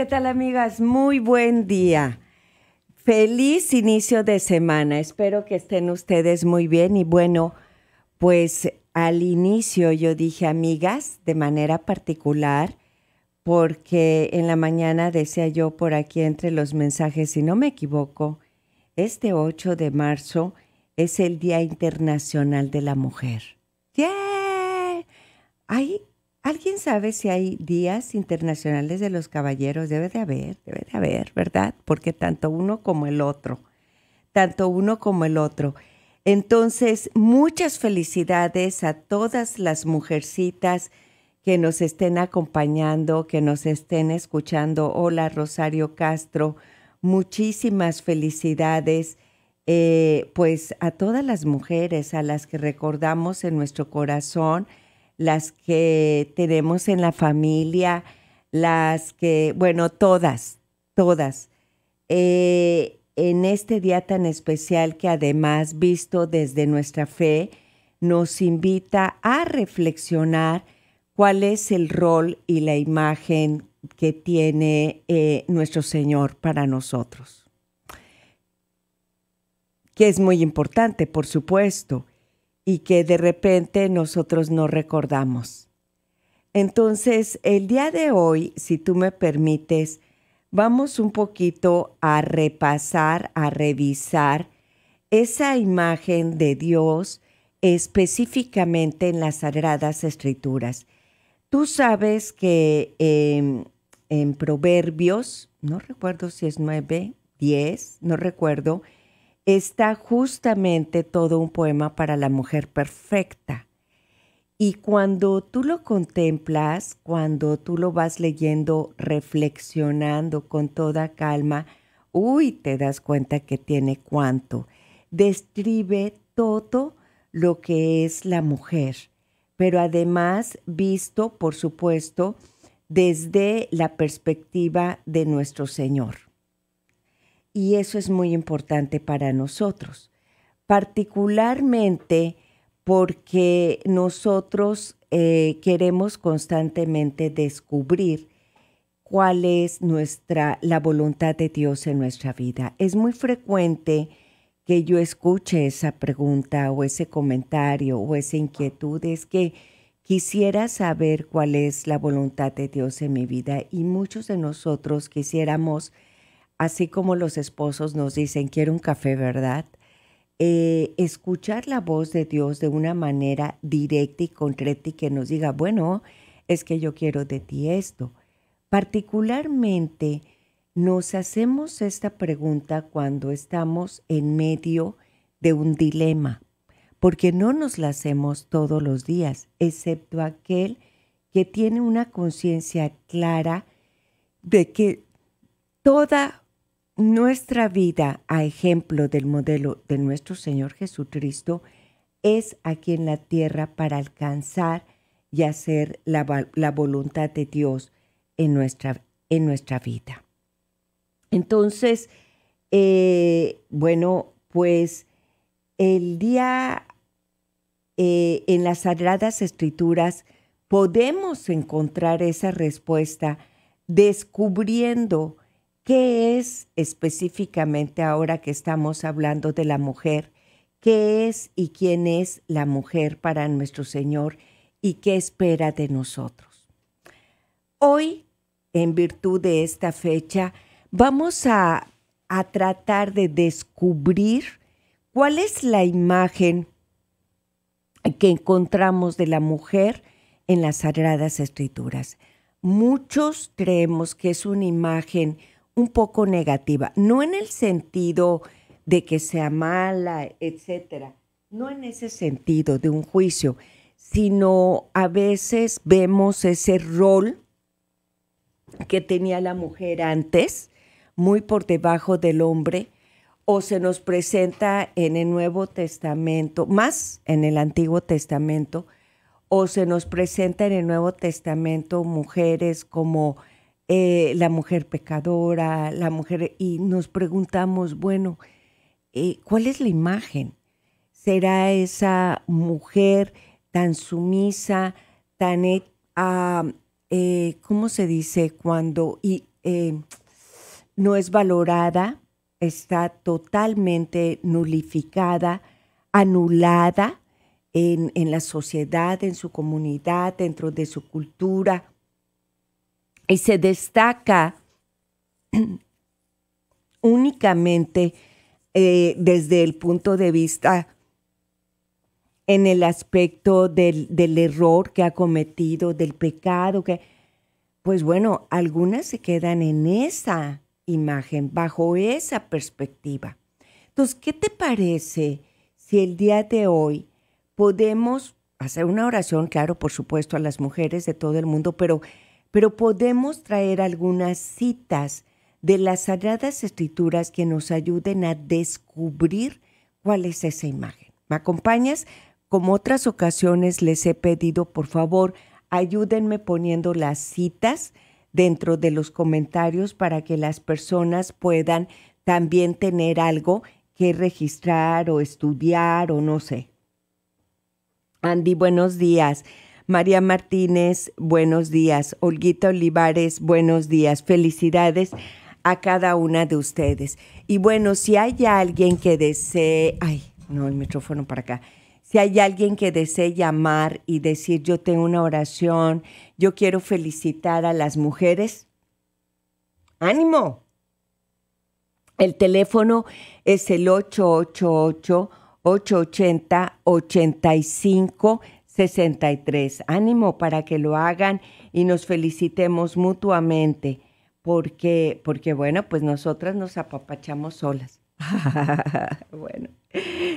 ¿Qué tal amigas? Muy buen día. Feliz inicio de semana. Espero que estén ustedes muy bien. Y bueno, pues al inicio yo dije amigas de manera particular porque en la mañana decía yo por aquí entre los mensajes, si no me equivoco, este 8 de marzo es el Día Internacional de la Mujer. ¡Ay! ¿Alguien sabe si hay días internacionales de los caballeros? Debe de haber, debe de haber, ¿verdad? Porque tanto uno como el otro, tanto uno como el otro. Entonces, muchas felicidades a todas las mujercitas que nos estén acompañando, que nos estén escuchando. Hola, Rosario Castro. Muchísimas felicidades, eh, pues a todas las mujeres a las que recordamos en nuestro corazón las que tenemos en la familia, las que, bueno, todas, todas. Eh, en este día tan especial que además, visto desde nuestra fe, nos invita a reflexionar cuál es el rol y la imagen que tiene eh, nuestro Señor para nosotros. Que es muy importante, por supuesto, y que de repente nosotros no recordamos. Entonces, el día de hoy, si tú me permites, vamos un poquito a repasar, a revisar esa imagen de Dios específicamente en las Sagradas Escrituras. Tú sabes que em, en Proverbios, no recuerdo si es 9, 10, no recuerdo, está justamente todo un poema para la mujer perfecta. Y cuando tú lo contemplas, cuando tú lo vas leyendo, reflexionando con toda calma, uy, te das cuenta que tiene cuánto. Describe todo lo que es la mujer, pero además visto, por supuesto, desde la perspectiva de nuestro Señor. Y eso es muy importante para nosotros, particularmente porque nosotros eh, queremos constantemente descubrir cuál es nuestra la voluntad de Dios en nuestra vida. Es muy frecuente que yo escuche esa pregunta o ese comentario o esa inquietud, es que quisiera saber cuál es la voluntad de Dios en mi vida y muchos de nosotros quisiéramos así como los esposos nos dicen, quiero un café, ¿verdad? Eh, escuchar la voz de Dios de una manera directa y concreta y que nos diga, bueno, es que yo quiero de ti esto. Particularmente nos hacemos esta pregunta cuando estamos en medio de un dilema, porque no nos la hacemos todos los días, excepto aquel que tiene una conciencia clara de que toda nuestra vida, a ejemplo del modelo de nuestro Señor Jesucristo, es aquí en la tierra para alcanzar y hacer la, voluntad de Dios en nuestra, en nuestra vida. Entonces, eh, bueno, pues el día eh, en las Sagradas Escrituras podemos encontrar esa respuesta descubriendo ¿Qué es específicamente ahora que estamos hablando de la mujer? ¿Qué es y quién es la mujer para nuestro Señor y qué espera de nosotros? Hoy, en virtud de esta fecha, vamos a, a tratar de descubrir cuál es la imagen que encontramos de la mujer en las Sagradas Escrituras. Muchos creemos que es una imagen un poco negativa, no en el sentido de que sea mala, etcétera, no en ese sentido de un juicio, sino a veces vemos ese rol que tenía la mujer antes, muy por debajo del hombre, o se nos presenta en el Nuevo Testamento, más en el Antiguo Testamento, o se nos presenta en el Nuevo Testamento mujeres como eh, la mujer pecadora, la mujer, y nos preguntamos, bueno, eh, ¿cuál es la imagen? ¿Será esa mujer tan sumisa, tan, eh, ah, ¿cómo se dice? Cuando y, no es valorada, está totalmente nulificada, anulada en la sociedad, en su comunidad, dentro de su cultura y se destaca únicamente eh, desde el punto de vista en el aspecto del, error que ha cometido, del pecado, que, pues bueno, algunas se quedan en esa imagen, bajo esa perspectiva. Entonces, ¿qué te parece si el día de hoy podemos hacer una oración, claro, por supuesto, a las mujeres de todo el mundo, pero pero podemos traer algunas citas de las Sagradas Escrituras que nos ayuden a descubrir cuál es esa imagen. ¿Me acompañas? Como otras ocasiones les he pedido, por favor, ayúdenme poniendo las citas dentro de los comentarios para que las personas puedan también tener algo que registrar o estudiar o no sé. Andy, buenos días. María Martínez, buenos días. Olguita Olivares, buenos días. Felicidades a cada una de ustedes. Y bueno, si hay alguien que desee, ay, no, el micrófono para acá. Si hay alguien que desee llamar y decir, yo tengo una oración, yo quiero felicitar a las mujeres, ánimo. El teléfono es el 888 880 85 63. Ánimo para que lo hagan y nos felicitemos mutuamente, porque, porque bueno, pues nosotras nos apapachamos solas. bueno,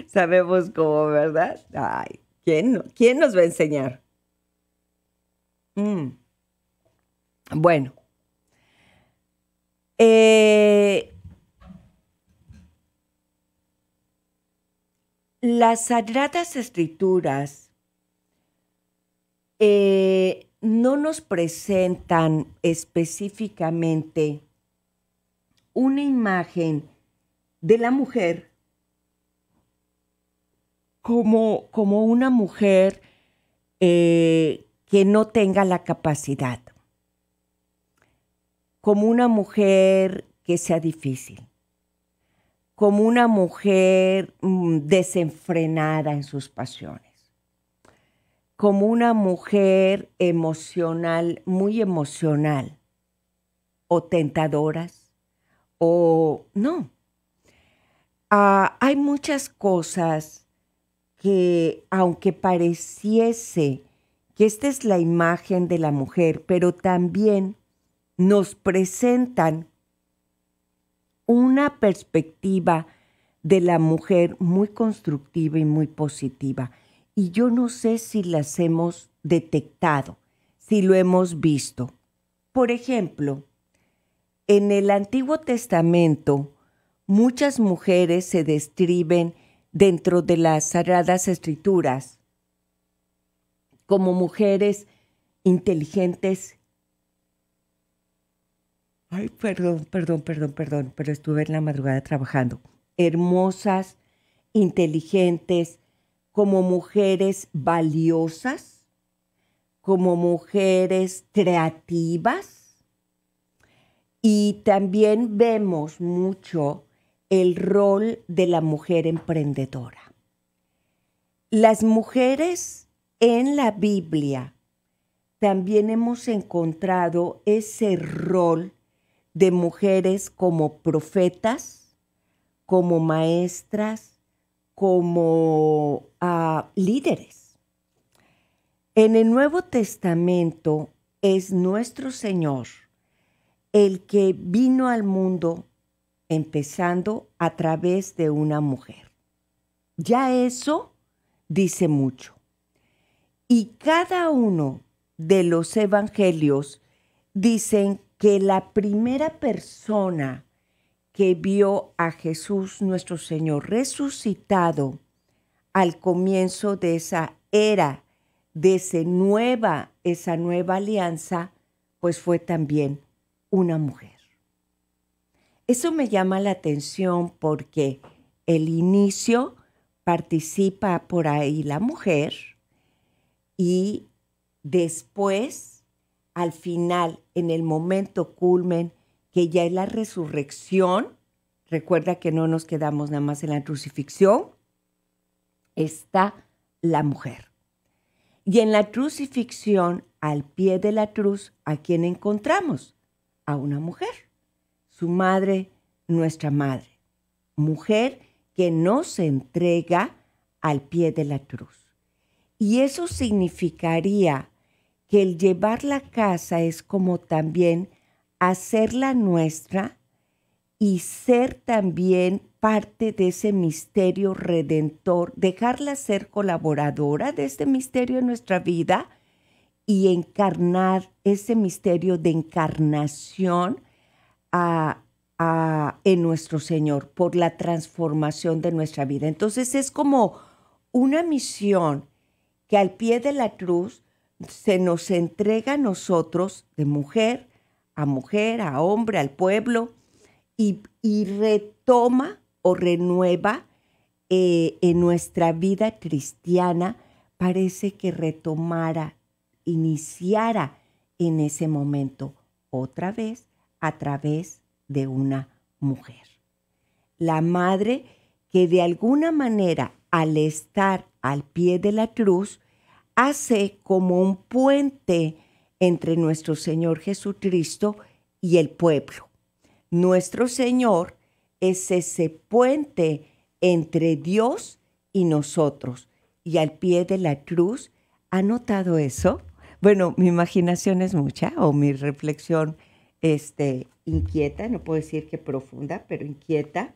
sabemos cómo, ¿verdad? Ay, ¿quién, ¿quién nos va a enseñar? Mm. Bueno, eh, las sagradas escrituras eh, no nos presentan específicamente una imagen de la mujer como, como una mujer eh, que no tenga la capacidad, como una mujer que sea difícil, como una mujer mm, desenfrenada en sus pasiones como una mujer emocional, muy emocional, o tentadoras, o no. Ah, hay muchas cosas que, aunque pareciese que esta es la imagen de la mujer, pero también nos presentan una perspectiva de la mujer muy constructiva y muy positiva y yo no sé si las hemos detectado, si lo hemos visto. Por ejemplo, en el Antiguo Testamento, muchas mujeres se describen dentro de las sagradas escrituras como mujeres inteligentes. Ay, perdón, perdón, perdón, perdón, pero estuve en la madrugada trabajando. Hermosas, inteligentes, como mujeres valiosas, como mujeres creativas. Y también vemos mucho el rol de la mujer emprendedora. Las mujeres en la Biblia también hemos encontrado ese rol de mujeres como profetas, como maestras, como a ah, líderes. En el Nuevo Testamento es nuestro Señor el que vino al mundo empezando a través de una mujer. Ya eso dice mucho. Y cada uno de los evangelios dicen que la primera persona que vio a Jesús nuestro Señor resucitado al comienzo de esa era, de ese nueva, esa nueva alianza, pues fue también una mujer. Eso me llama la atención porque el inicio participa por ahí la mujer y después, al final, en el momento culmen, que ya es la resurrección. Recuerda que no nos quedamos nada más en la crucifixión. Está la mujer. Y en la crucifixión, al pie de la cruz, ¿a quién encontramos? A una mujer, su madre, nuestra madre. Mujer que no se entrega al pie de la cruz. Y eso significaría que el llevar la casa es como también hacerla nuestra y ser también parte de ese misterio redentor, dejarla ser colaboradora de este misterio en nuestra vida y encarnar ese misterio de encarnación a, a, en nuestro Señor por la transformación de nuestra vida. Entonces es como una misión que al pie de la cruz se nos entrega a nosotros de mujer, a mujer, a hombre, al pueblo, y, retoma o renueva eh, en nuestra vida cristiana, parece que retomara, iniciara en ese momento otra vez a través de una mujer. La madre que de alguna manera al estar al pie de la cruz hace como un puente entre nuestro Señor Jesucristo y el pueblo. Nuestro Señor es ese puente entre Dios y nosotros. Y al pie de la cruz, ¿ha notado eso? Bueno, mi imaginación es mucha o mi reflexión este, inquieta, no puedo decir que profunda, pero inquieta.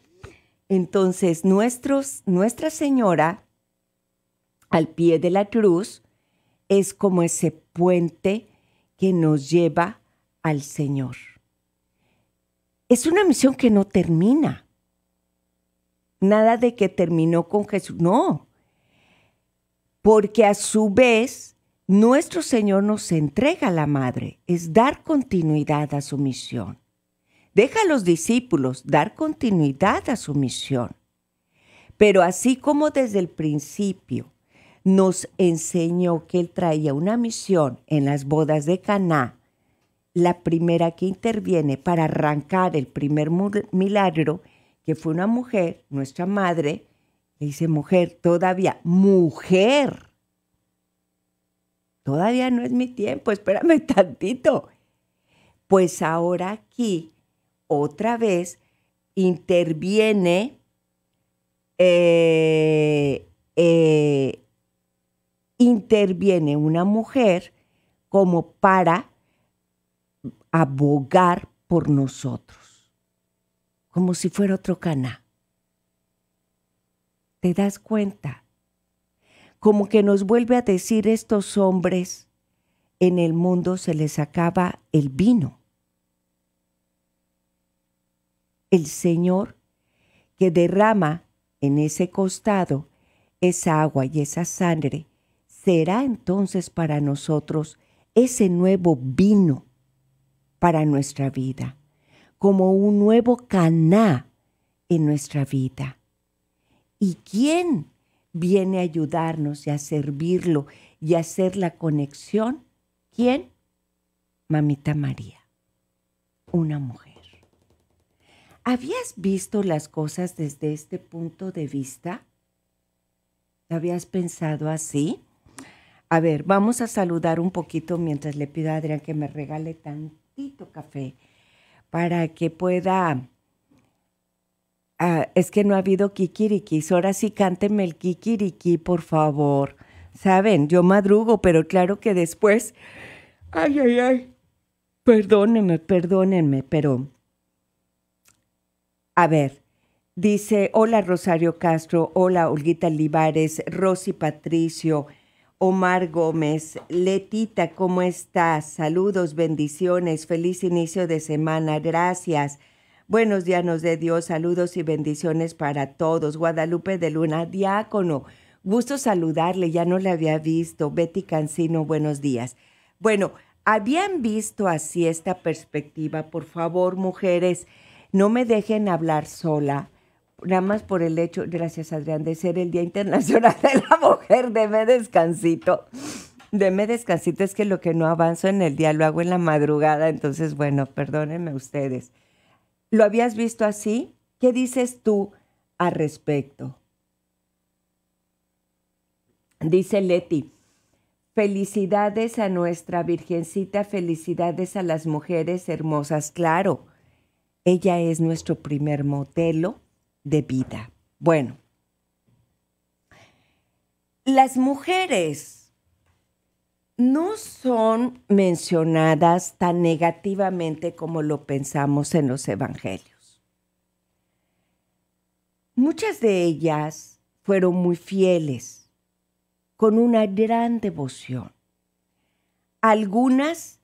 Entonces, Nuestra Señora al pie de la cruz es como ese puente que nos lleva al Señor. Es una misión que no termina. Nada de que terminó con Jesús, no. Porque a su vez, nuestro Señor nos entrega a la Madre, es dar continuidad a su misión. Deja a los discípulos dar continuidad a su misión. Pero así como desde el principio nos enseñó que él traía una misión en las bodas de Caná, la primera que interviene para arrancar el primer milagro, que fue una mujer, nuestra madre, le dice mujer, todavía, mujer, todavía no es mi tiempo, espérame tantito. Pues ahora aquí, otra vez, interviene eh, eh, interviene una mujer como para abogar por nosotros, como si fuera otro caná. ¿Te das cuenta? Como que nos vuelve a decir estos hombres, en el mundo se les acaba el vino. El Señor que derrama en ese costado esa agua y esa sangre será entonces para nosotros ese nuevo vino para nuestra vida, como un nuevo caná en nuestra vida. ¿Y quién viene a ayudarnos y a servirlo y a hacer la conexión? ¿Quién? Mamita María, una mujer. ¿Habías visto las cosas desde este punto de vista? ¿Habías pensado así? A ver, vamos a saludar un poquito mientras le pido a Adrián que me regale tantito café para que pueda... Ah, es que no ha habido kikirikis. Ahora sí, cánteme el kikiriki, por favor. Saben, yo madrugo, pero claro que después... Ay, ay, ay. Perdónenme, perdónenme, pero... A ver, dice, hola Rosario Castro, hola Olguita Livares, Rosy Patricio, Omar Gómez, Letita, ¿cómo estás? Saludos, bendiciones, feliz inicio de semana, gracias. Buenos días de Dios, saludos y bendiciones para todos. Guadalupe de Luna, diácono, gusto saludarle, ya no le había visto. Betty Cancino, buenos días. Bueno, habían visto así esta perspectiva, por favor, mujeres, no me dejen hablar sola nada más por el hecho, gracias Adrián, de ser el Día Internacional de la Mujer, deme descansito. Deme descansito, es que lo que no avanzo en el día lo hago en la madrugada, entonces bueno, perdónenme ustedes. ¿Lo habías visto así? ¿Qué dices tú al respecto? Dice Leti, felicidades a nuestra Virgencita, felicidades a las mujeres hermosas, claro. Ella es nuestro primer modelo de vida. Bueno, las mujeres no son mencionadas tan negativamente como lo pensamos en los evangelios. Muchas de ellas fueron muy fieles, con una gran devoción. Algunas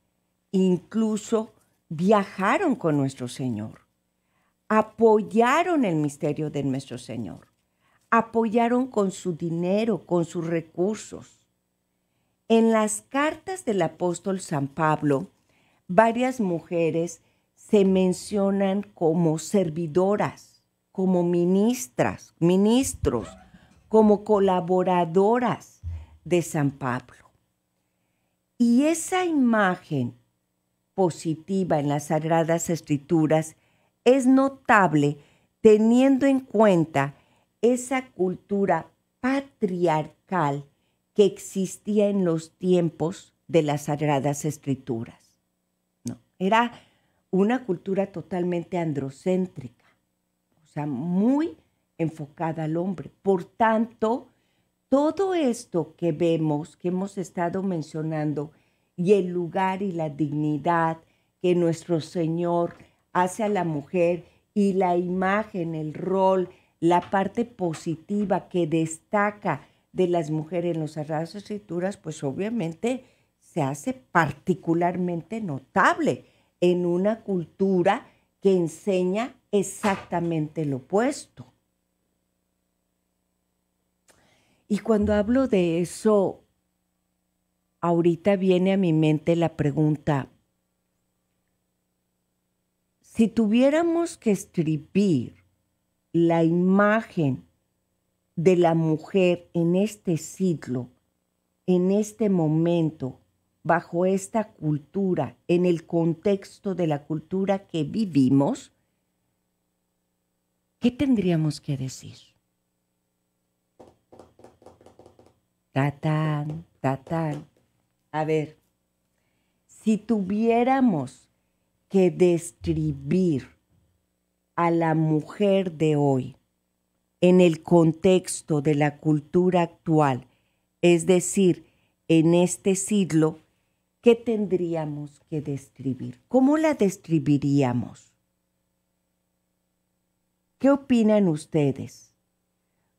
incluso viajaron con nuestro Señor apoyaron el misterio de nuestro Señor, apoyaron con su dinero, con sus recursos. En las cartas del apóstol San Pablo, varias mujeres se mencionan como servidoras, como ministras, ministros, como colaboradoras de San Pablo. Y esa imagen positiva en las Sagradas Escrituras es notable teniendo en cuenta esa cultura patriarcal que existía en los tiempos de las Sagradas Escrituras. No, era una cultura totalmente androcéntrica, o sea, muy enfocada al hombre. Por tanto, todo esto que vemos, que hemos estado mencionando, y el lugar y la dignidad que nuestro Señor hacia la mujer y la imagen, el rol, la parte positiva que destaca de las mujeres en los cerrados Escrituras, pues obviamente se hace particularmente notable en una cultura que enseña exactamente lo opuesto. Y cuando hablo de eso, ahorita viene a mi mente la pregunta, si tuviéramos que escribir la imagen de la mujer en este siglo, en este momento, bajo esta cultura, en el contexto de la cultura que vivimos, ¿qué tendríamos que decir? Tatán, tatán. A ver, si tuviéramos que describir a la mujer de hoy en el contexto de la cultura actual, es decir, en este siglo, ¿qué tendríamos que describir? ¿Cómo la describiríamos? ¿Qué opinan ustedes?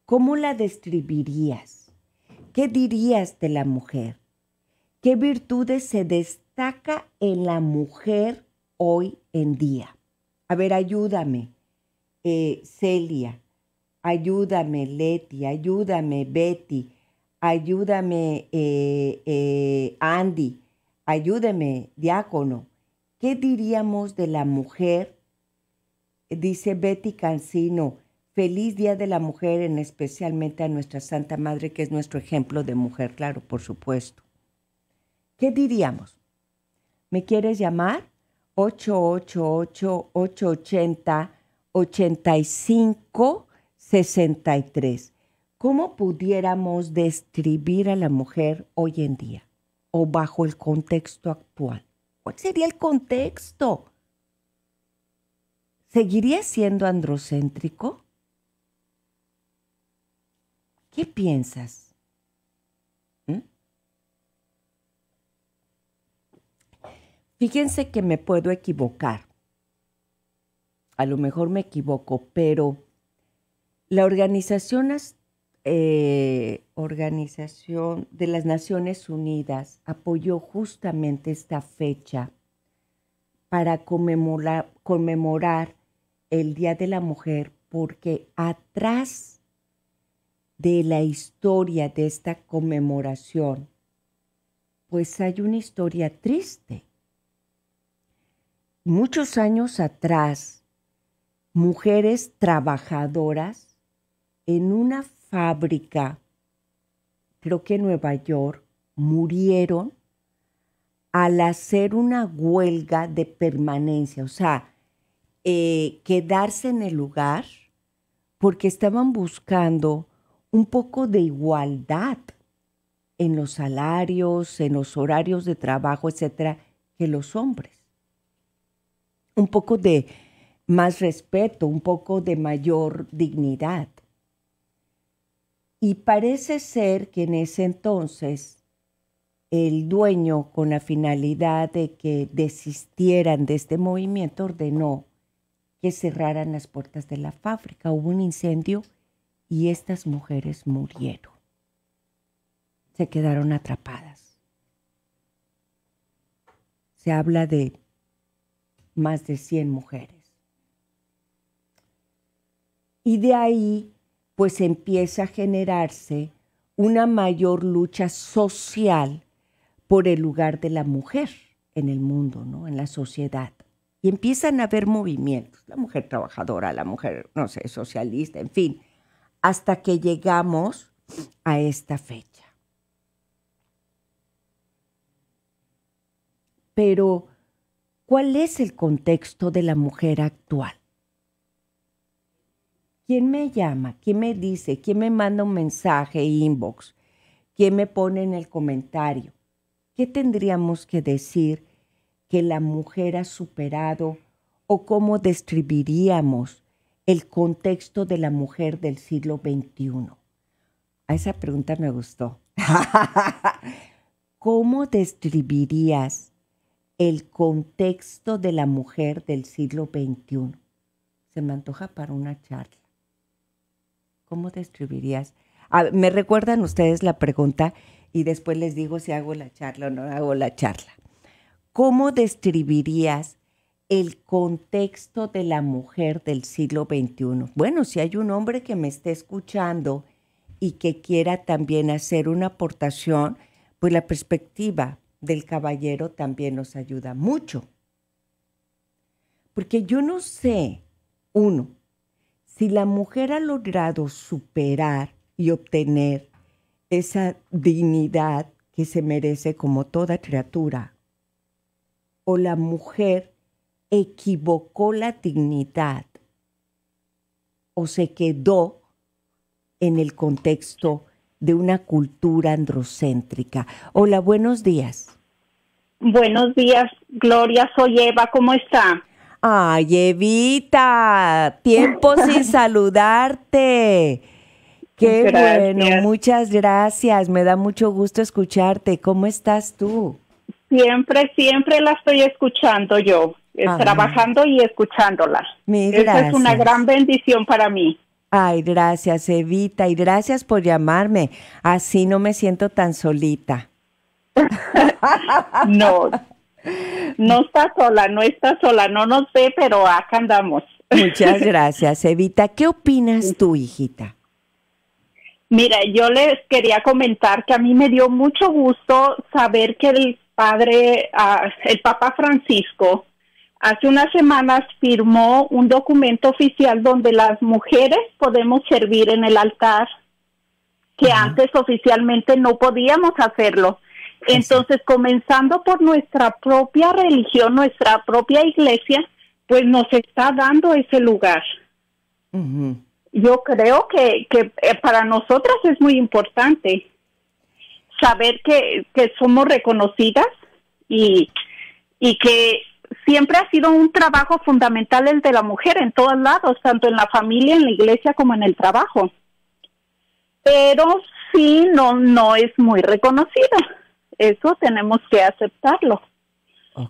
¿Cómo la describirías? ¿Qué dirías de la mujer? ¿Qué virtudes se destaca en la mujer hoy en día. A ver, ayúdame, eh, Celia, ayúdame, Leti, ayúdame, Betty, ayúdame, eh, eh, Andy, ayúdame, Diácono. ¿Qué diríamos de la mujer? Dice Betty Cancino, feliz Día de la Mujer, en especialmente a nuestra Santa Madre, que es nuestro ejemplo de mujer, claro, por supuesto. ¿Qué diríamos? ¿Me quieres llamar? 888-880-8563. ¿Cómo pudiéramos describir a la mujer hoy en día o bajo el contexto actual? ¿Cuál sería el contexto? ¿Seguiría siendo androcéntrico? ¿Qué piensas? Fíjense que me puedo equivocar. A lo mejor me equivoco, pero la organización, eh, de las Naciones Unidas apoyó justamente esta fecha para conmemorar, conmemorar el Día de la Mujer porque atrás de la historia de esta conmemoración, pues hay una historia triste muchos años atrás, mujeres trabajadoras en una fábrica, creo que en Nueva York, murieron al hacer una huelga de permanencia, o sea, eh, quedarse en el lugar porque estaban buscando un poco de igualdad en los salarios, en los horarios de trabajo, etcétera, que los hombres un poco de más respeto, un poco de mayor dignidad. Y parece ser que en ese entonces el dueño, con la finalidad de que desistieran de este movimiento, ordenó que cerraran las puertas de la fábrica. Hubo un incendio y estas mujeres murieron. Se quedaron atrapadas. Se habla de más de 100 mujeres. Y de ahí, pues empieza a generarse una mayor lucha social por el lugar de la mujer en el mundo, ¿no? en la sociedad. Y empiezan a haber movimientos, la mujer trabajadora, la mujer, no sé, socialista, en fin, hasta que llegamos a esta fecha. Pero ¿Cuál es el contexto de la mujer actual? ¿Quién me llama? ¿Quién me dice? ¿Quién me manda un mensaje inbox? ¿Quién me pone en el comentario? ¿Qué tendríamos que decir que la mujer ha superado o cómo describiríamos el contexto de la mujer del siglo XXI? A esa pregunta me gustó. ¿Cómo describirías el contexto de la mujer del siglo XXI. Se me antoja para una charla. ¿Cómo describirías? me recuerdan ustedes la pregunta y después les digo si hago la charla o no hago la charla. ¿Cómo describirías el contexto de la mujer del siglo XXI? Bueno, si hay un hombre que me esté escuchando y que quiera también hacer una aportación, pues la perspectiva, del caballero también nos ayuda mucho. Porque yo no sé, uno, si la mujer ha logrado superar y obtener esa dignidad que se merece como toda criatura, o la mujer equivocó la dignidad o se quedó en el contexto de una cultura androcéntrica. Hola, buenos días. Buenos días, Gloria, soy Eva, ¿cómo está? Ay, Evita, tiempo sin saludarte. Qué bueno, muchas gracias. Me da mucho gusto escucharte. ¿Cómo estás tú? Siempre, siempre la estoy escuchando yo, eh, trabajando y escuchándola. Esa es una gran bendición para mí. Ay, gracias, Evita, y gracias por llamarme. Así no me siento tan solita no, no está sola, no está sola, no nos ve, pero acá andamos. Muchas gracias, Evita. ¿Qué opinas tú, hijita? Mira, yo les quería comentar que a mí me dio mucho gusto saber que el padre, ah, el Papa Francisco, hace unas semanas firmó un documento oficial donde las mujeres podemos servir en el altar, que antes oficialmente no podíamos hacerlo. Entonces, comenzando por nuestra propia religión, nuestra propia iglesia, pues nos está dando ese lugar. Yo creo que, que, eh, para nosotras es muy importante saber que, somos reconocidas y, y que siempre ha sido un trabajo fundamental el de la mujer en todos lados, tanto en la familia, en la iglesia como en el trabajo. Pero sí, no, no es muy reconocida. Eso tenemos que aceptarlo.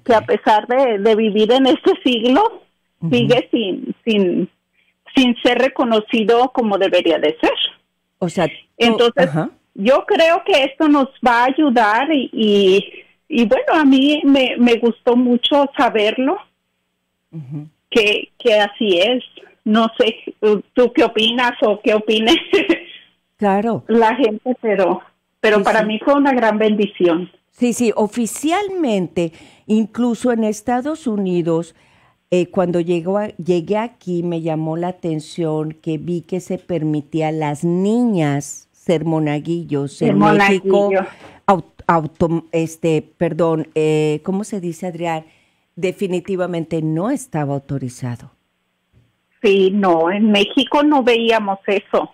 Que a pesar de, de, vivir en este siglo, sigue sin, sin, sin ser reconocido como debería de ser. O sea, entonces yo creo que esto nos va a ayudar y, y, y bueno, a mí me, me gustó mucho saberlo, que, que así es. No sé, tú qué opinas o qué opines. Claro. La gente, pero pero para mí fue una gran bendición. Sí, sí, oficialmente, incluso en Estados Unidos, eh, cuando llegó llegué aquí me llamó la atención que vi que se permitía a las niñas ser monaguillos Ser en este, perdón, eh, ¿cómo se dice, Adrián? Definitivamente no estaba autorizado. Sí, no, en México no veíamos eso.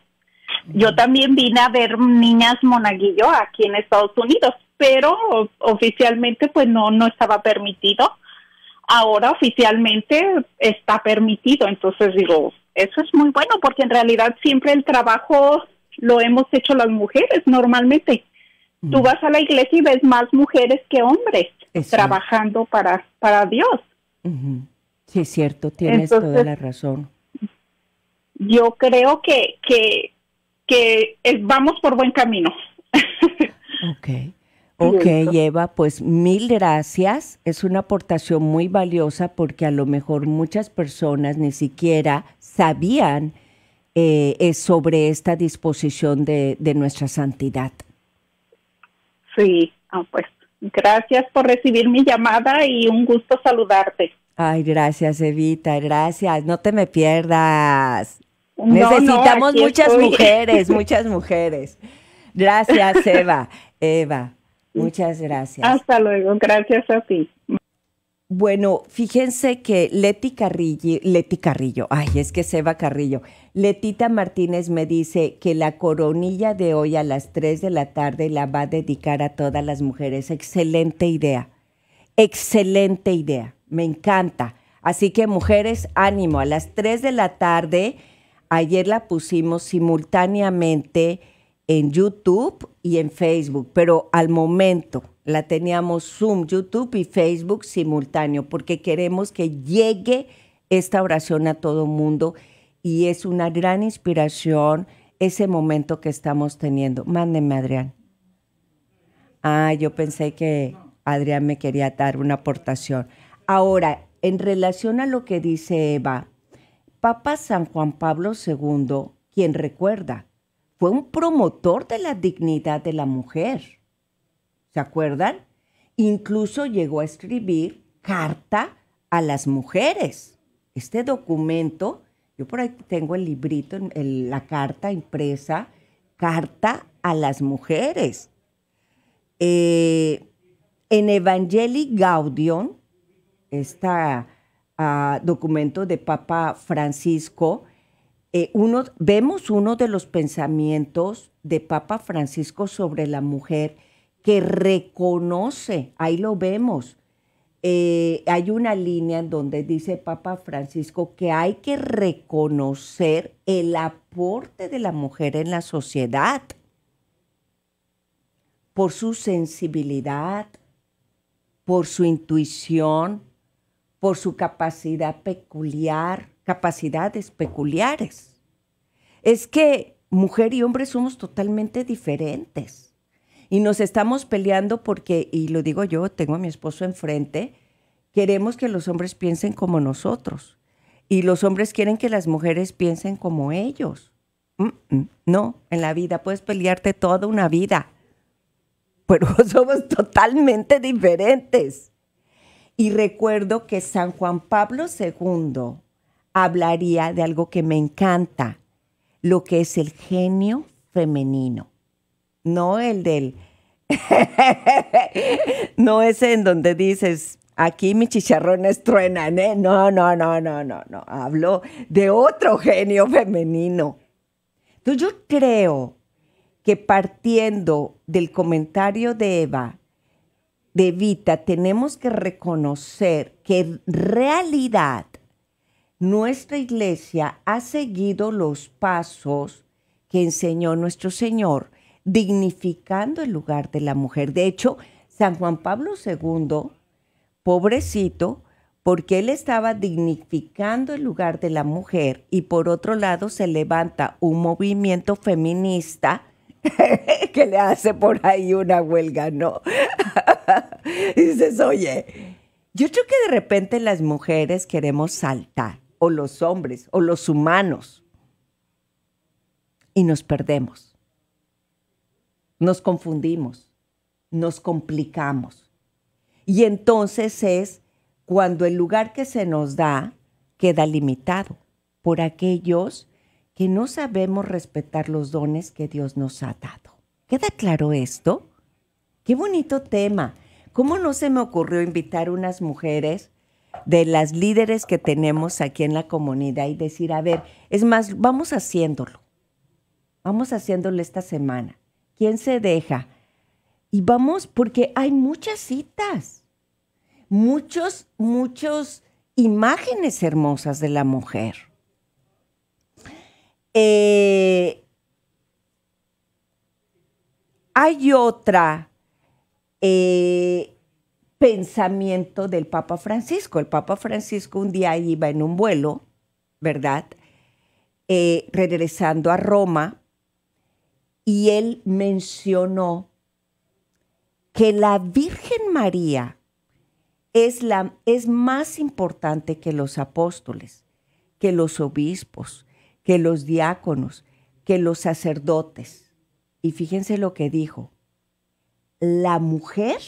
Yo también vine a ver niñas monaguillo aquí en Estados Unidos, pero oficialmente pues no, no estaba permitido. Ahora oficialmente está permitido, entonces digo, eso es muy bueno porque en realidad siempre el trabajo lo hemos hecho las mujeres normalmente. Tú vas a la iglesia y ves más mujeres que hombres trabajando para, para Dios. Sí, es cierto, tienes toda la razón. Yo creo que, que que vamos por buen camino. ok. Ok, Eva, pues mil gracias. Es una aportación muy valiosa porque a lo mejor muchas personas ni siquiera sabían eh, sobre esta disposición de, nuestra santidad. Sí, ah, pues gracias por recibir mi llamada y un gusto saludarte. Ay, gracias, Evita, gracias. No te me pierdas. Necesitamos muchas mujeres, muchas mujeres. Gracias, Eva. Eva, muchas gracias. Hasta luego, gracias a ti. Bueno, fíjense que Leti Carrillo, Leti Carrillo, ay, es que Seba Eva Carrillo. Letita Martínez me dice que la coronilla de hoy a las 3 de la tarde la va a dedicar a todas las mujeres. Excelente idea, excelente idea, me encanta. Así que mujeres, ánimo, a las 3 de la tarde Ayer la pusimos simultáneamente en YouTube y en Facebook, pero al momento la teníamos Zoom, YouTube y Facebook simultáneo, porque queremos que llegue esta oración a todo mundo y es una gran inspiración ese momento que estamos teniendo. Mándenme, Adrián. Ah, yo pensé que Adrián me quería dar una aportación. Ahora, en relación a lo que dice Eva, Papa San Juan Pablo II, quien recuerda, fue un promotor de la dignidad de la mujer. ¿Se acuerdan? Incluso llegó a escribir carta a las mujeres. Este documento, yo por ahí tengo el librito, la carta impresa, carta a las mujeres. Eh, en Evangelii Gaudium, esta documento de Papa Francisco, eh, uno, vemos uno de los pensamientos de Papa Francisco sobre la mujer que reconoce, ahí lo vemos, eh, hay una línea en donde dice Papa Francisco que hay que reconocer el aporte de la mujer en la sociedad por su sensibilidad, por su intuición, por su capacidad peculiar, capacidades peculiares. Es que mujer y hombre somos totalmente diferentes. Y nos estamos peleando porque, y lo digo yo, tengo a mi esposo enfrente, queremos que los hombres piensen como nosotros. Y los hombres quieren que las mujeres piensen como ellos. no, en la vida puedes pelearte toda una vida. Pero somos totalmente diferentes. Y recuerdo que San Juan Pablo II hablaría de algo que me encanta, lo que es el genio femenino, no el del... no es en donde dices, aquí mis chicharrones truenan, ¿eh? No, no, no, no, no, no. Hablo de otro genio femenino. Entonces yo creo que partiendo del comentario de Eva, de Vita, tenemos que reconocer que en realidad nuestra iglesia ha seguido los pasos que enseñó nuestro Señor, dignificando el lugar de la mujer. De hecho, San Juan Pablo II, pobrecito, porque él estaba dignificando el lugar de la mujer y por otro lado se levanta un movimiento feminista que le hace por ahí una huelga, no. Dices, oye, yo creo que de repente las mujeres queremos saltar, o los hombres, o los humanos, y nos perdemos, nos confundimos, nos complicamos. Y entonces es cuando el lugar que se nos da queda limitado por aquellos que no sabemos respetar los dones que Dios nos ha dado. ¿Queda claro esto? Qué bonito tema. ¿Cómo no se me ocurrió invitar unas mujeres de las líderes que tenemos aquí en la comunidad y decir, a ver, es más, vamos haciéndolo. Vamos haciéndolo esta semana. ¿Quién se deja? Y vamos, porque hay muchas citas, muchos, muchos imágenes hermosas de la mujer. Eh, hay otra eh, pensamiento del Papa Francisco. El Papa Francisco un día iba en un vuelo, ¿verdad? Eh, regresando a Roma y él mencionó que la Virgen María es, la, es más importante que los apóstoles, que los obispos, que los diáconos, que los sacerdotes. Y fíjense lo que dijo. La mujer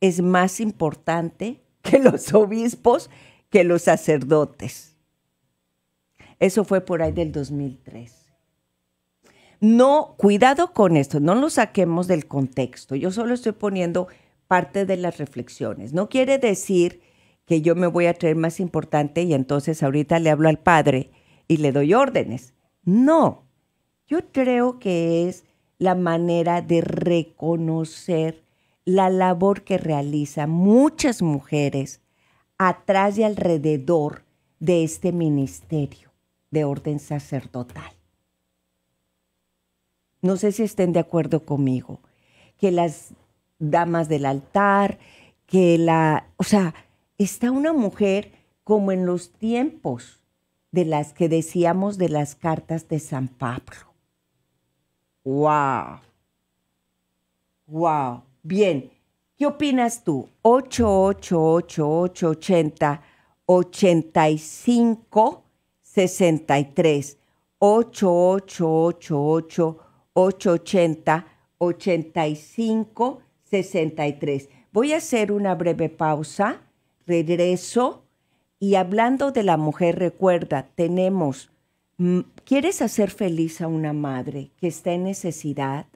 es más importante que los obispos, que los sacerdotes. Eso fue por ahí del 2003. No, cuidado con esto, no lo saquemos del contexto. Yo solo estoy poniendo parte de las reflexiones. No quiere decir que yo me voy a traer más importante y entonces ahorita le hablo al padre y le doy órdenes. No, yo creo que es la manera de reconocer la labor que realizan muchas mujeres atrás y alrededor de este ministerio de orden sacerdotal. No sé si estén de acuerdo conmigo, que las damas del altar, que la, o sea, está una mujer como en los tiempos de las que decíamos de las cartas de San Pablo. ¡Wow! ¡Wow! Bien, ¿qué opinas tú? 888 85 63 888 880 85 63. Voy a hacer una breve pausa, regreso y hablando de la mujer, recuerda, tenemos, mm, ¿quieres hacer feliz a una madre que está en necesidad?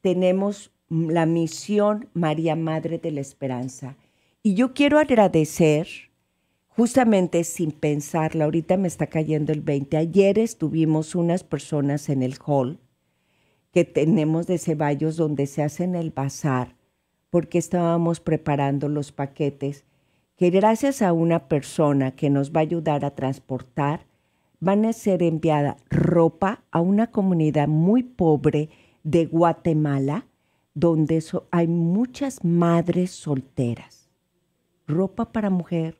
Tenemos mm, la misión María Madre de la Esperanza. Y yo quiero agradecer, justamente sin pensarla, ahorita me está cayendo el 20, ayer estuvimos unas personas en el hall que tenemos de Ceballos donde se hacen el bazar, porque estábamos preparando los paquetes que gracias a una persona que nos va a ayudar a transportar, van a ser enviada ropa a una comunidad muy pobre de Guatemala, donde hay muchas madres solteras. Ropa para mujer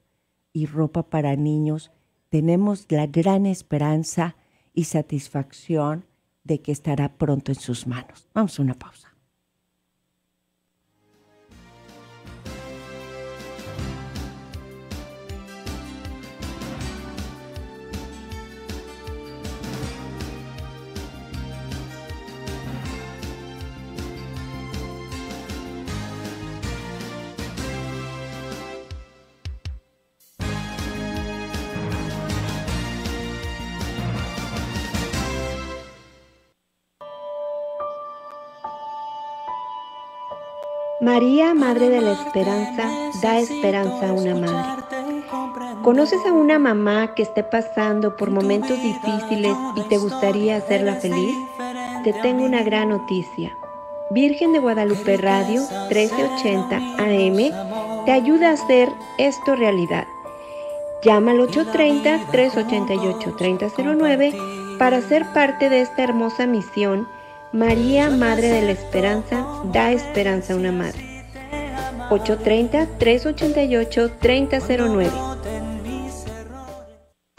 y ropa para niños. Tenemos la gran esperanza y satisfacción de que estará pronto en sus manos. Vamos a una pausa. María, Madre de la Esperanza, da esperanza a una madre. ¿Conoces a una mamá que esté pasando por momentos difíciles y te gustaría hacerla feliz? Te tengo una gran noticia. Virgen de Guadalupe Radio 1380 AM te ayuda a hacer esto realidad. Llama al 830-388-3009 para ser parte de esta hermosa misión María, Madre de la Esperanza, da esperanza a una madre. 830-388-3009.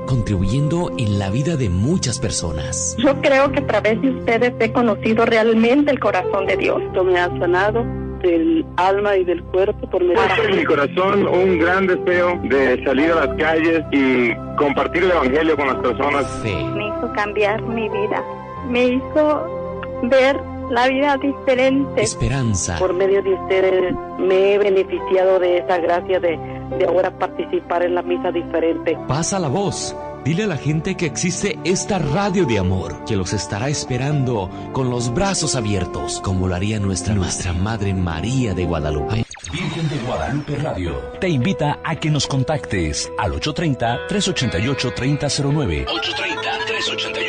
Contribuyendo en la vida de muchas personas. Yo creo que a través de ustedes he conocido realmente el corazón de Dios. Esto me ha sanado del alma y del cuerpo por medio de... mi corazón un gran deseo de salir a las calles y compartir el evangelio con las personas. Me hizo cambiar mi vida. Me hizo ver la vida diferente. Esperanza. Por medio de ustedes me he beneficiado de esa gracia de, ahora participar en la misa diferente. Pasa la voz. Dile a la gente que existe esta radio de amor que los estará esperando con los brazos abiertos, como lo haría nuestra, nuestra Madre María de Guadalupe. Virgen de Guadalupe Radio te invita a que nos contactes al 830-388-3009. 830-388-3009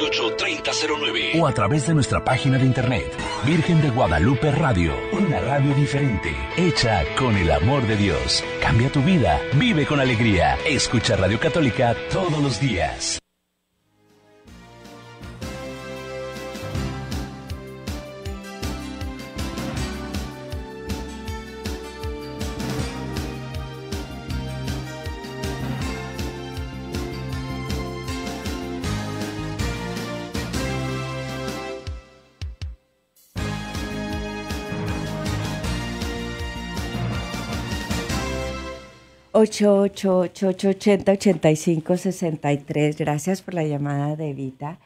o a través de nuestra página de internet, Virgen de Guadalupe Radio, una radio diferente, hecha con el amor de Dios. Cambia tu vida, vive con alegría, escucha Radio Católica todos los días. 888 y 8563 Gracias por la llamada de Evita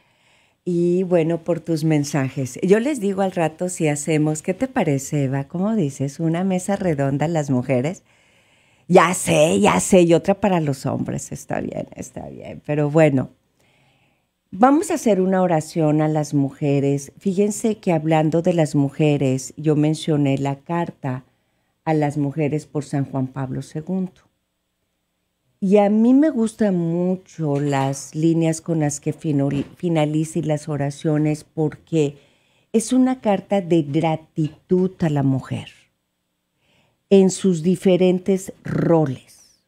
y bueno, por tus mensajes. Yo les digo al rato si hacemos, ¿qué te parece, Eva? ¿Cómo dices? Una mesa redonda las mujeres. Ya sé, ya sé, y otra para los hombres. Está bien, está bien. Pero bueno, vamos a hacer una oración a las mujeres. Fíjense que hablando de las mujeres, yo mencioné la carta a las mujeres por San Juan Pablo II. Y a mí me gustan mucho las líneas con las que finaliza las oraciones porque es una carta de gratitud a la mujer en sus diferentes roles.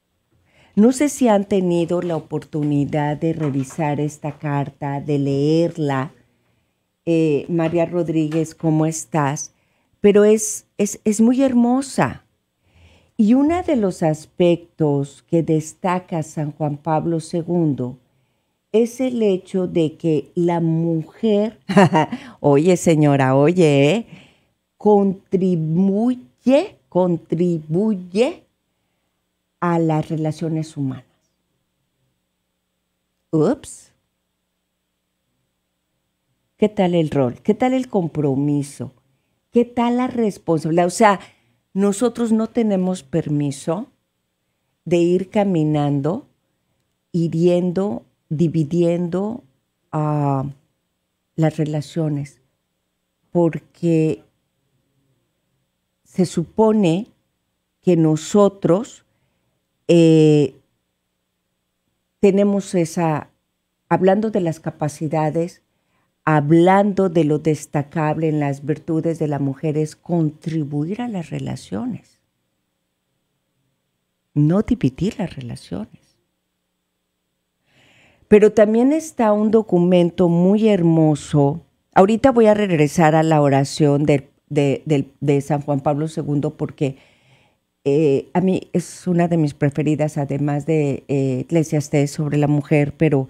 No sé si han tenido la oportunidad de revisar esta carta, de leerla. Eh, María Rodríguez, ¿cómo estás? Pero es muy hermosa y uno de los aspectos que destaca San Juan Pablo II es el hecho de que la mujer, oye señora, oye, ¿eh? contribuye, contribuye a las relaciones humanas. Ups. ¿Qué tal el rol? ¿Qué tal el compromiso? ¿Qué tal la responsabilidad? O sea, nosotros no tenemos permiso de ir caminando, hiriendo, dividiendo ah, las relaciones, porque se supone que nosotros eh, tenemos esa, hablando de las capacidades, hablando de lo destacable en las virtudes de la mujer es contribuir a las relaciones, no dividir las relaciones. Pero también está un documento muy hermoso. Ahorita voy a regresar a la oración de, San Juan Pablo II porque eh, a mí es una de mis preferidas, además de Iglesia eh, sobre la mujer, pero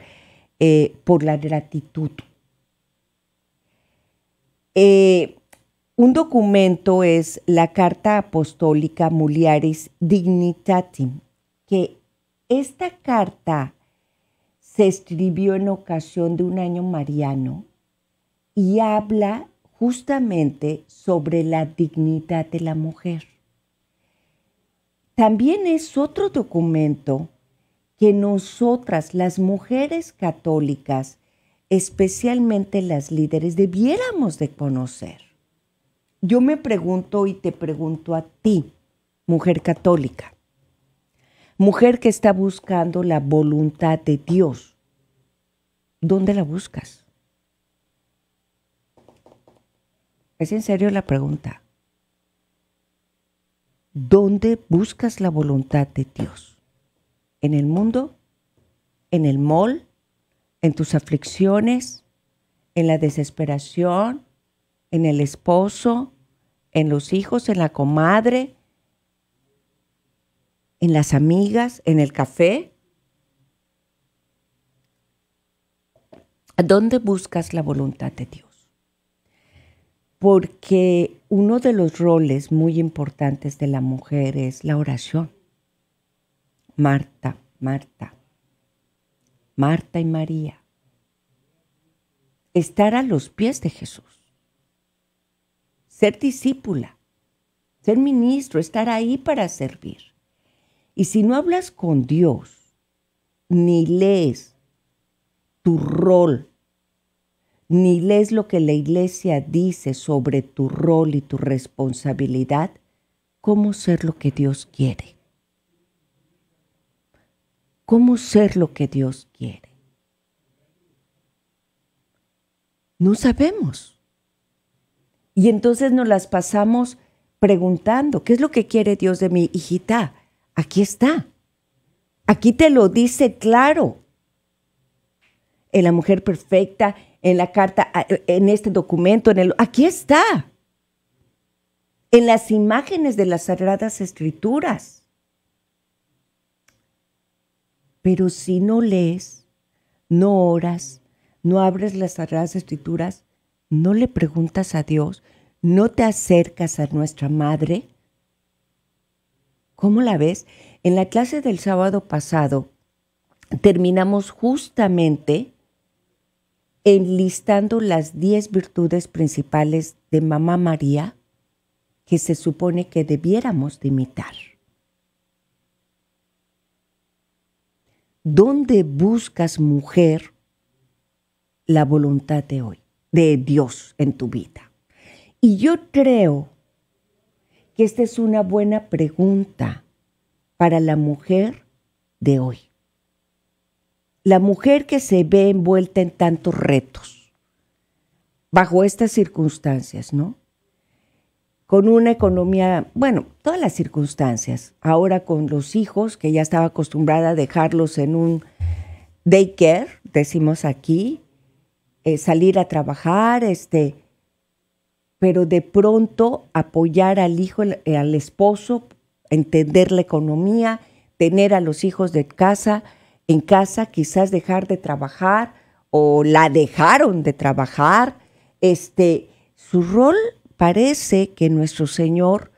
eh, por la gratitud eh, un documento es la Carta Apostólica Muliaris Dignitatim, que esta carta se escribió en ocasión de un año mariano y habla justamente sobre la dignidad de la mujer. También es otro documento que nosotras, las mujeres católicas, especialmente las líderes, debiéramos de conocer. Yo me pregunto y te pregunto a ti, mujer católica, mujer que está buscando la voluntad de Dios, ¿dónde la buscas? Es en serio la pregunta. ¿Dónde buscas la voluntad de Dios? ¿En el mundo? ¿En el mol? en tus aflicciones, en la desesperación, en el esposo, en los hijos, en la comadre, en las amigas, en el café? ¿A ¿Dónde buscas la voluntad de Dios? Porque uno de los roles muy importantes de la mujer es la oración. Marta, Marta, Marta y María. Estar a los pies de Jesús. Ser discípula. Ser ministro. Estar ahí para servir. Y si no hablas con Dios, ni lees tu rol, ni lees lo que la iglesia dice sobre tu rol y tu responsabilidad, ¿cómo ser lo que Dios quiere? cómo ser lo que Dios quiere. No sabemos. Y entonces nos las pasamos preguntando, ¿qué es lo que quiere Dios de mi Hijita, aquí está. Aquí te lo dice claro. En la mujer perfecta, en la carta, en este documento, en el aquí está. En las imágenes de las sagradas escrituras. Pero si no lees, no oras, no abres las Sagradas Escrituras, no le preguntas a Dios, no te acercas a nuestra Madre, ¿cómo la ves? En la clase del sábado pasado terminamos justamente enlistando las 10 virtudes principales de Mamá María que se supone que debiéramos de imitar. ¿dónde buscas, mujer, la voluntad de hoy, de Dios en tu vida? Y yo creo que esta es una buena pregunta para la mujer de hoy. La mujer que se ve envuelta en tantos retos, bajo estas circunstancias, ¿no? con una economía, bueno, todas las circunstancias. Ahora con los hijos, que ya estaba acostumbrada a dejarlos en un daycare, decimos aquí, eh, salir a trabajar, este, pero de pronto apoyar al hijo, eh, al esposo, entender la economía, tener a los hijos de casa, en casa, quizás dejar de trabajar o la dejaron de trabajar, este, su rol parece que nuestro Señor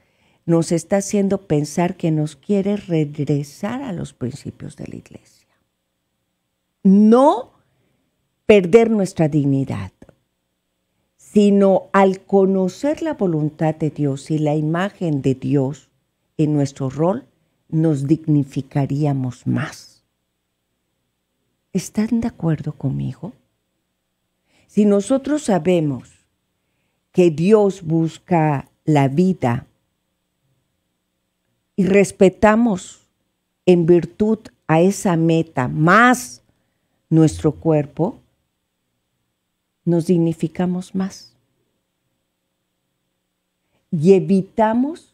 nos está haciendo pensar que nos quiere regresar a los principios de la iglesia. No perder nuestra dignidad, sino al conocer la voluntad de Dios y la imagen de Dios en nuestro rol, nos dignificaríamos más. ¿Están de acuerdo conmigo? Si nosotros sabemos que Dios busca la vida y respetamos en virtud a esa meta más nuestro cuerpo, nos dignificamos más y evitamos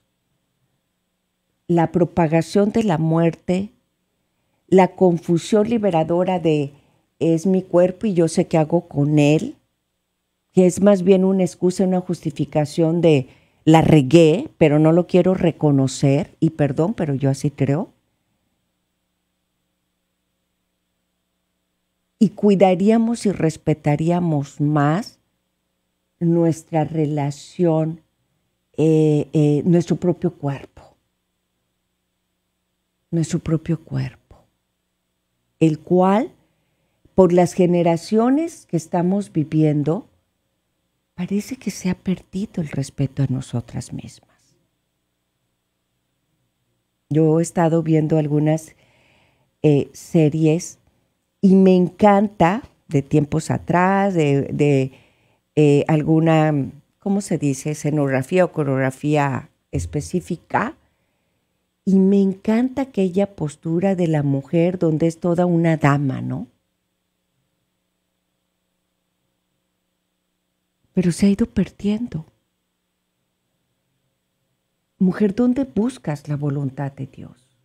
la propagación de la muerte, la confusión liberadora de es mi cuerpo y yo sé qué hago con él, que es más bien una excusa, una justificación de la regué, pero no lo quiero reconocer y perdón, pero yo así creo. Y cuidaríamos y respetaríamos más nuestra relación, eh, eh, nuestro propio cuerpo, nuestro propio cuerpo, el cual, por las generaciones que estamos viviendo, parece que se ha perdido el respeto a nosotras mismas. Yo he estado viendo algunas eh, series y me encanta de tiempos atrás, de, eh, alguna, ¿cómo se dice?, escenografía o coreografía específica. Y me encanta aquella postura de la mujer donde es toda una dama, ¿no? pero se ha ido perdiendo. Mujer, ¿dónde buscas la voluntad de Dios?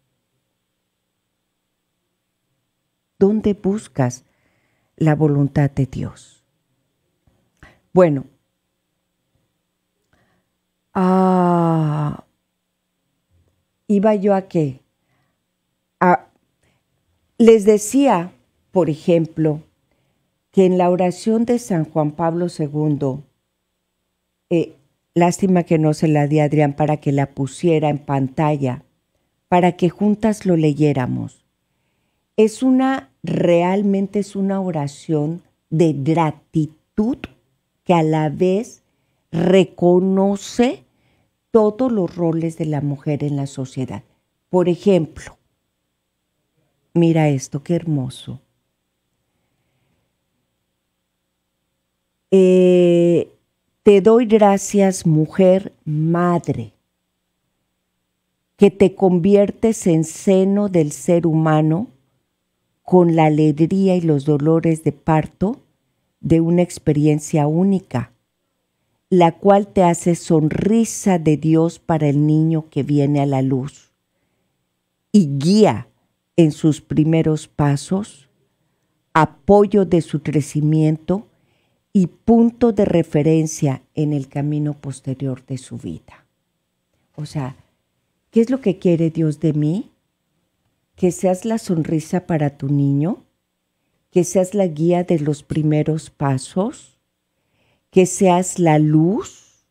¿Dónde buscas la voluntad de Dios? Bueno, ah, iba yo a qué? les decía, por ejemplo, que en la oración de San Juan Pablo II, eh, lástima que no se la di Adrián para que la pusiera en pantalla, para que juntas lo leyéramos. Es una, realmente es una oración de gratitud que a la vez reconoce todos los roles de la mujer en la sociedad. Por ejemplo, mira esto, qué hermoso Eh, te doy gracias, mujer, madre, que te conviertes en seno del ser humano con la alegría y los dolores de parto de una experiencia única, la cual te hace sonrisa de Dios para el niño que viene a la luz y guía en sus primeros pasos, apoyo de su crecimiento, y punto de referencia en el camino posterior de su vida. O sea, ¿qué es lo que quiere Dios de mí? Que seas la sonrisa para tu niño, que seas la guía de los primeros pasos, que seas la luz,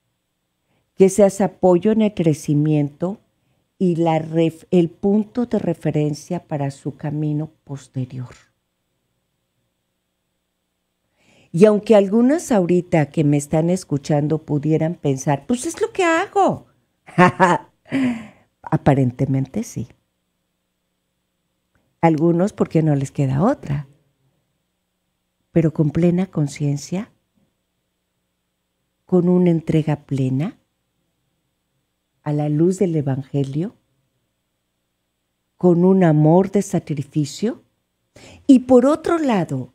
que seas apoyo en el crecimiento y la el punto de referencia para su camino posterior. Y aunque algunas ahorita que me están escuchando pudieran pensar, pues es lo que hago. Aparentemente sí. Algunos porque no les queda otra. Pero con plena conciencia, con una entrega plena, a la luz del Evangelio, con un amor de sacrificio. Y por otro lado,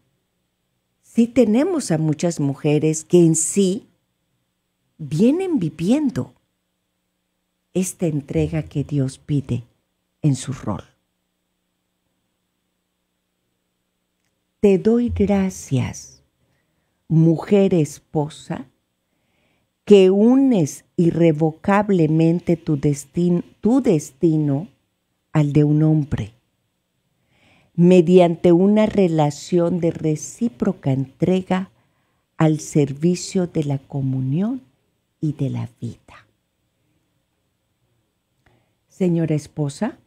sí tenemos a muchas mujeres que en sí vienen viviendo esta entrega que Dios pide en su rol. Te doy gracias, mujer esposa, que unes irrevocablemente tu, destino, tu destino al de un hombre mediante una relación de recíproca entrega al servicio de la comunión y de la vida. Señora esposa,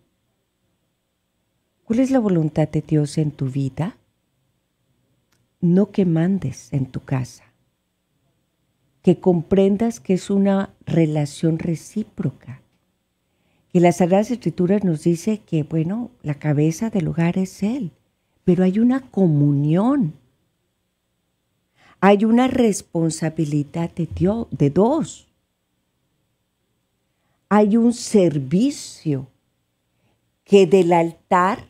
¿cuál es la voluntad de Dios en tu vida? No que mandes en tu casa, que comprendas que es una relación recíproca que las Sagradas Escrituras nos dice que, bueno, la cabeza del hogar es Él, pero hay una comunión, hay una responsabilidad de, Dios, de dos, hay un servicio que del altar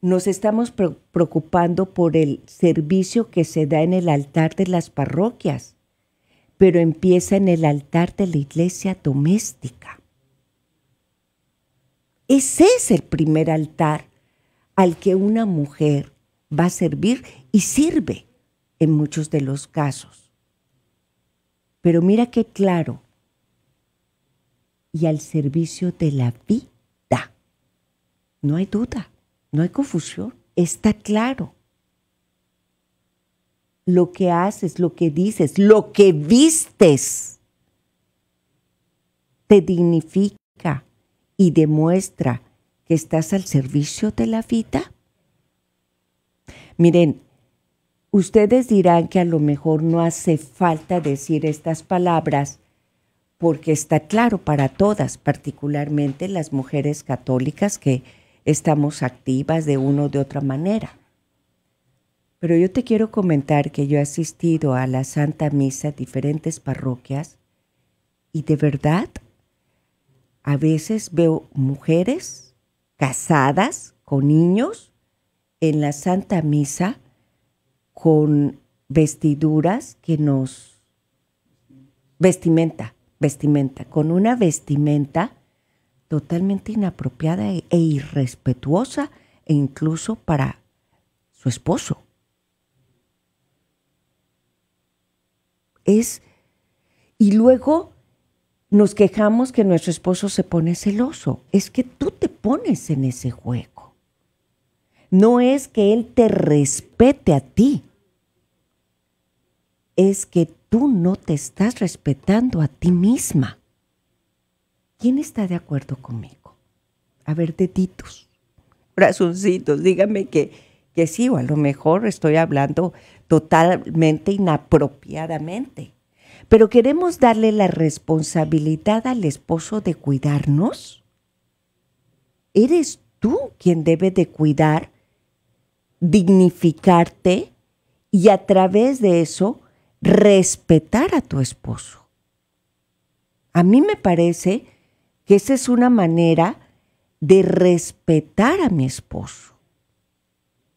nos estamos preocupando por el servicio que se da en el altar de las parroquias, pero empieza en el altar de la iglesia doméstica. Ese es el primer altar al que una mujer va a servir y sirve en muchos de los casos. Pero mira qué claro. Y al servicio de la vida. No hay duda, no hay confusión. Está claro. Lo que haces, lo que dices, lo que vistes, te dignifica y demuestra que estás al servicio de la vida? Miren, ustedes dirán que a lo mejor no hace falta decir estas palabras porque está claro para todas, particularmente las mujeres católicas que estamos activas de una o de otra manera. Pero yo te quiero comentar que yo he asistido a la Santa Misa en diferentes parroquias y de verdad a veces veo mujeres casadas con niños en la Santa Misa con vestiduras que nos... vestimenta, vestimenta, con una vestimenta totalmente inapropiada e, e irrespetuosa e incluso para su esposo. Es... Y luego nos quejamos que nuestro esposo se pone celoso. Es que tú te pones en ese juego. No es que él te respete a ti. Es que tú no te estás respetando a ti misma. ¿Quién está de acuerdo conmigo? A ver, deditos, brazoncitos, dígame que, que sí, o a lo mejor estoy hablando totalmente inapropiadamente. Pero queremos darle la responsabilidad al esposo de cuidarnos. Eres tú quien debe de cuidar, dignificarte y a través de eso respetar a tu esposo. A mí me parece que esa es una manera de respetar a mi esposo,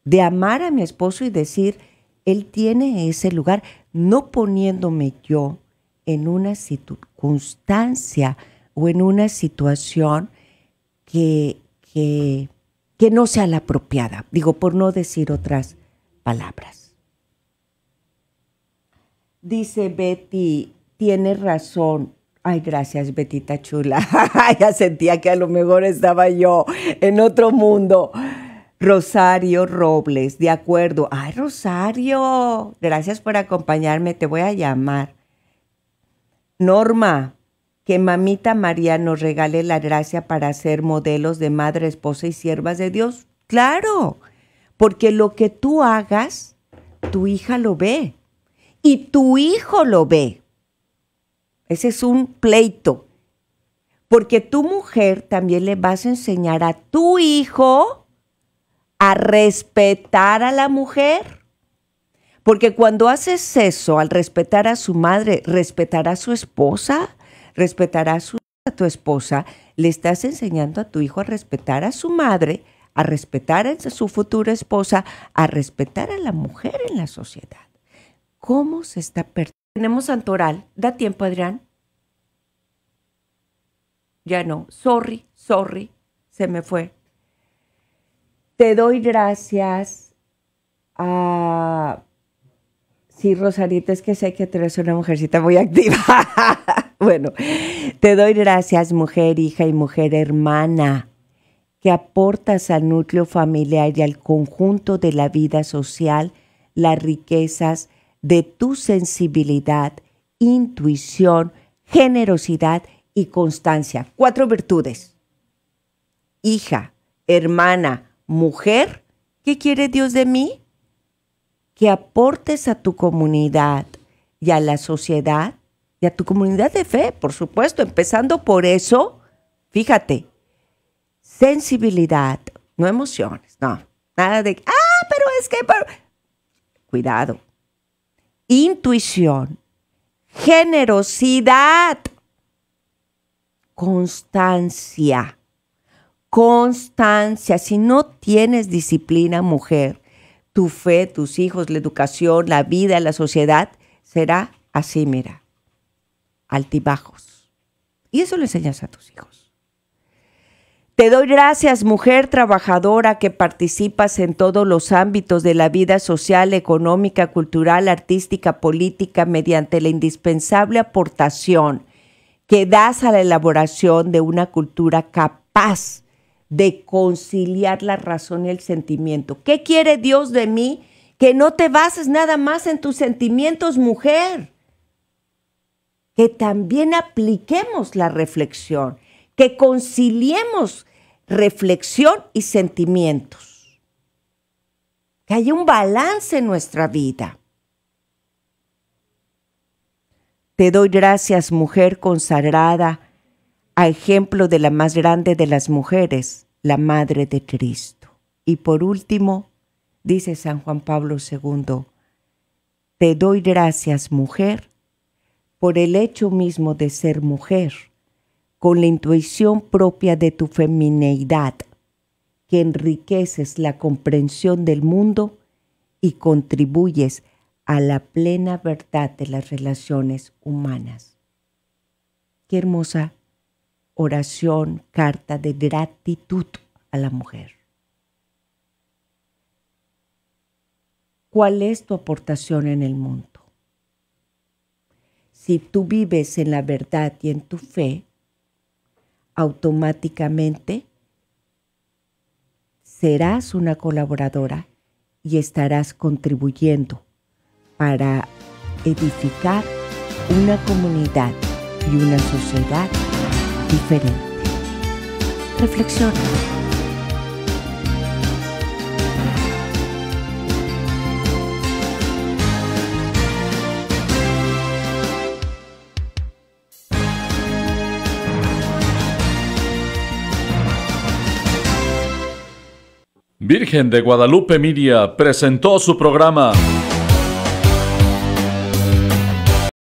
de amar a mi esposo y decir, él tiene ese lugar, no poniéndome yo en una circunstancia o en una situación que, que, que no sea la apropiada, digo, por no decir otras palabras. Dice Betty, tiene razón, Ay, gracias, Betita Chula. ya sentía que a lo mejor estaba yo en otro mundo. Rosario Robles, de acuerdo. Ay, Rosario, gracias por acompañarme. Te voy a llamar. Norma, que mamita María nos regale la gracia para ser modelos de madre, esposa y siervas de Dios. Claro, porque lo que tú hagas, tu hija lo ve y tu hijo lo ve. Ese es un pleito. Porque tu mujer también le vas a enseñar a tu hijo a respetar a la mujer porque cuando haces eso, al respetar a su madre, respetar a su esposa, respetar a, a tu esposa, le estás enseñando a tu hijo a respetar a su madre, a respetar a su futura esposa, a respetar a la mujer en la sociedad. ¿Cómo se está perdiendo? Tenemos Santoral. ¿Da tiempo, Adrián? Ya no. Sorry, sorry. Se me fue. Te doy gracias a Sí, Rosarita, es que sé que tú eres una mujercita muy activa. bueno, te doy gracias, mujer, hija y mujer hermana, que aportas al núcleo familiar y al conjunto de la vida social las riquezas de tu sensibilidad, intuición, generosidad y constancia. Cuatro virtudes. Hija, hermana, mujer. ¿Qué quiere Dios de mí? que aportes a tu comunidad y a la sociedad y a tu comunidad de fe, por supuesto, empezando por eso, fíjate, sensibilidad, no emociones, no, nada de, ah, pero es que, cuidado, intuición, generosidad, constancia, constancia, si no tienes disciplina, mujer, tu fe, tus hijos, la educación, la vida, la sociedad, será así, mira, altibajos. Y eso lo enseñas a tus hijos. Te doy gracias, mujer trabajadora que participas en todos los ámbitos de la vida social, económica, cultural, artística, política, mediante la indispensable aportación que das a la elaboración de una cultura capaz de conciliar la razón y el sentimiento. ¿Qué quiere Dios de mí? Que no te bases nada más en tus sentimientos, mujer. Que también apliquemos la reflexión, que conciliemos reflexión y sentimientos. Que haya un balance en nuestra vida. Te doy gracias, mujer consagrada, a ejemplo de la más grande de las mujeres, la Madre de Cristo. Y por último, dice San Juan Pablo II, te doy gracias, mujer, por el hecho mismo de ser mujer, con la intuición propia de tu femineidad, que enriqueces la comprensión del mundo y contribuyes a la plena verdad de las relaciones humanas. Qué hermosa oración, carta de gratitud a la mujer. ¿Cuál es tu aportación en el mundo? Si tú vives en la verdad y en tu fe, automáticamente serás una colaboradora y estarás contribuyendo para edificar una comunidad y una sociedad diferente. Virgen de Guadalupe Miria presentó su programa.